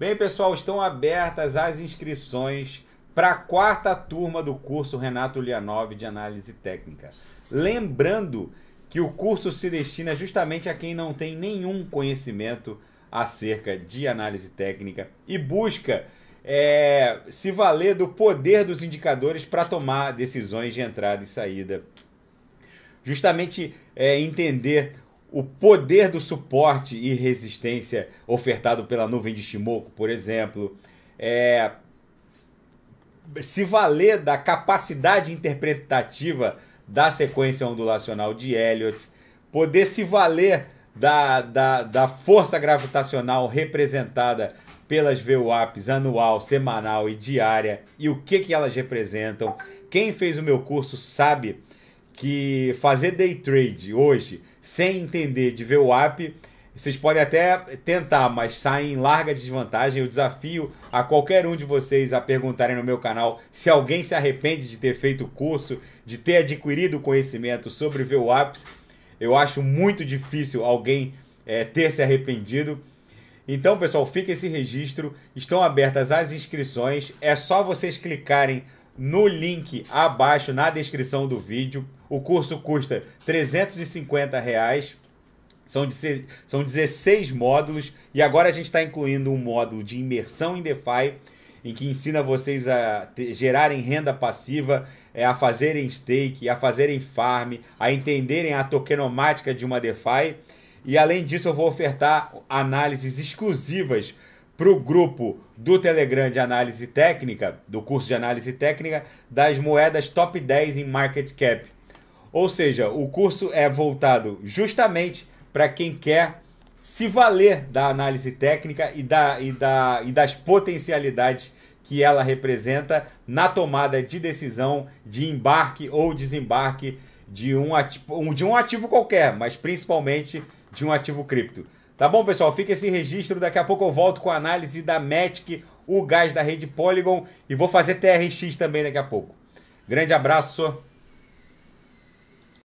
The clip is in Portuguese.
Bem, pessoal, estão abertas as inscrições para a quarta turma do curso Renato Lianov de Análise Técnica. Lembrando que o curso se destina justamente a quem não tem nenhum conhecimento acerca de análise técnica e busca é, se valer do poder dos indicadores para tomar decisões de entrada e saída. Justamente é, entender o poder do suporte e resistência ofertado pela nuvem de Shimoku, por exemplo, é, se valer da capacidade interpretativa da sequência ondulacional de Elliot, poder se valer da, da, da força gravitacional representada pelas VWAPs anual, semanal e diária e o que, que elas representam. Quem fez o meu curso sabe que fazer day trade hoje sem entender de VWAP, vocês podem até tentar, mas saem em larga desvantagem. Eu desafio a qualquer um de vocês a perguntarem no meu canal se alguém se arrepende de ter feito o curso, de ter adquirido conhecimento sobre VWAPs. Eu acho muito difícil alguém é, ter se arrependido. Então, pessoal, fica esse registro. Estão abertas as inscrições. É só vocês clicarem no link abaixo na descrição do vídeo. O curso custa 350 reais. São, de, são 16 módulos e agora a gente está incluindo um módulo de imersão em DeFi, em que ensina vocês a gerarem renda passiva, é, a fazerem stake, a fazerem farm, a entenderem a tokenomática de uma DeFi. E além disso, eu vou ofertar análises exclusivas para o grupo do Telegram de análise técnica, do curso de análise técnica, das moedas top 10 em market cap. Ou seja, o curso é voltado justamente para quem quer se valer da análise técnica e, da, e, da, e das potencialidades que ela representa na tomada de decisão de embarque ou desembarque de um ativo, de um ativo qualquer, mas principalmente de um ativo cripto. Tá bom, pessoal? Fica esse registro. Daqui a pouco eu volto com a análise da Matic, o gás da rede Polygon e vou fazer TRX também daqui a pouco. Grande abraço.